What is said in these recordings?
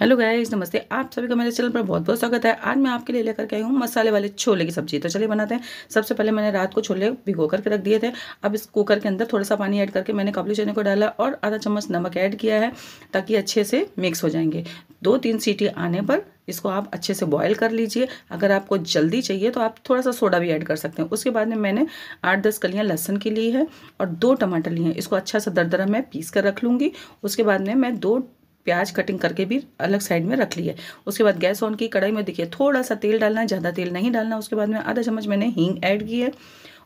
hello guys नमस्ते आप सभी का मेरे चैनल पर बहुत बहुत स्वागत है आज मैं आपके लिए लेकर के आई हूँ मसाले वाले छोले की सब्जी तो चलिए बनाते हैं सबसे पहले मैंने रात को छोले भिगो करके रख दिए थे अब इस कुकर के अंदर थोड़ा सा पानी ऐड करके मैंने काबुली चने को डाला और आधा चम्मच नमक ऐड किया है ताकि अच्छे से मिक्स हो जाएंगे दो तीन सीटी आने पर इसको आप अच्छे से बॉयल कर लीजिए अगर आपको जल्दी चाहिए तो आप थोड़ा सा सोडा भी ऐड कर सकते हैं उसके बाद में मैंने आठ दस कलियाँ लहसन की ली है और दो टमाटर लिए हैं इसको अच्छा सा दरदरा मैं पीस कर रख लूँगी उसके बाद में मैं दो प्याज कटिंग करके भी अलग साइड में रख ली है उसके बाद गैस ऑन की कढ़ाई में देखिए थोड़ा सा तेल डालना है ज़्यादा तेल नहीं डालना उसके बाद में आधा चम्मच मैंने हींग ऐड की है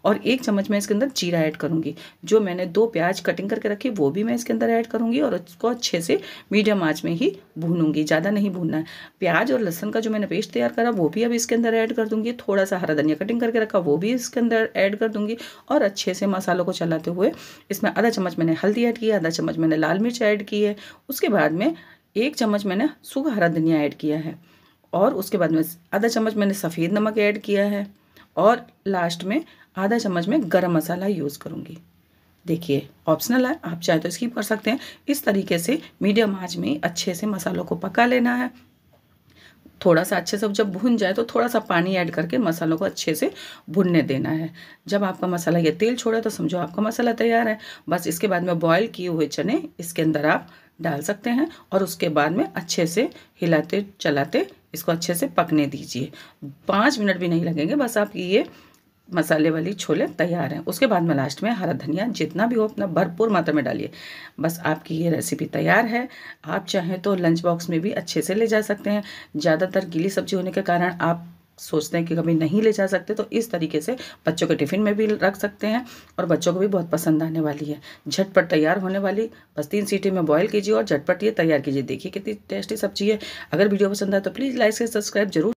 और एक चम्मच मैं इसके अंदर जीरा ऐड करूँगी जो मैंने दो प्याज कटिंग करके रखी वो भी मैं इसके अंदर ऐड करूँगी और उसको अच्छे से मीडियम आँच में ही भूनूंगी ज़्यादा नहीं भूनना है प्याज और लहसन का जो मैंने पेस्ट तैयार करा वो भी अब इसके अंदर ऐड कर दूँगी थोड़ा सा हरा धनिया कटिंग करके रखा वो भी इसके अंदर ऐड कर दूँगी और अच्छे से मसालों को चलाते हुए इसमें आधा चम्मच मैंने हल्दी ऐड की आधा चम्मच मैंने लाल मिर्च ऐड की है उसके बाद में एक चम्मच मैंने सूखा हरा धनिया ऐड किया है और उसके बाद में आधा चम्मच मैंने सफ़ेद नमक ऐड किया है और लास्ट में आधा चम्मच में गरम मसाला यूज़ करूँगी देखिए ऑप्शनल है आप चाहे तो इसकी कर सकते हैं इस तरीके से मीडियम आँच में अच्छे से मसालों को पका लेना है थोड़ा सा अच्छे से जब भुन जाए तो थोड़ा सा पानी ऐड करके मसालों को अच्छे से भुनने देना है जब आपका मसाला ये तेल छोड़े तो समझो आपका मसाला तैयार है बस इसके बाद में बॉयल किए हुए चने इसके अंदर आप डाल सकते हैं और उसके बाद में अच्छे से हिलाते चलाते इसको अच्छे से पकने दीजिए पाँच मिनट भी नहीं लगेंगे बस आप ये मसाले वाली छोले तैयार हैं उसके बाद में लास्ट में हरा धनिया जितना भी हो अपना भरपूर मात्रा में डालिए बस आपकी ये रेसिपी तैयार है आप चाहें तो लंच बॉक्स में भी अच्छे से ले जा सकते हैं ज़्यादातर गीली सब्जी होने के कारण आप सोचते हैं कि कभी नहीं ले जा सकते तो इस तरीके से बच्चों के टिफ़िन में भी रख सकते हैं और बच्चों को भी बहुत पसंद आने वाली है झटपट तैयार होने वाली बस तीन सीटी में बॉयल कीजिए और झटपट ये तैयार कीजिए देखिए कितनी टेस्टी सब्जी है अगर वीडियो पसंद आए तो प्लीज़ लाइक से सब्सक्राइब जरूर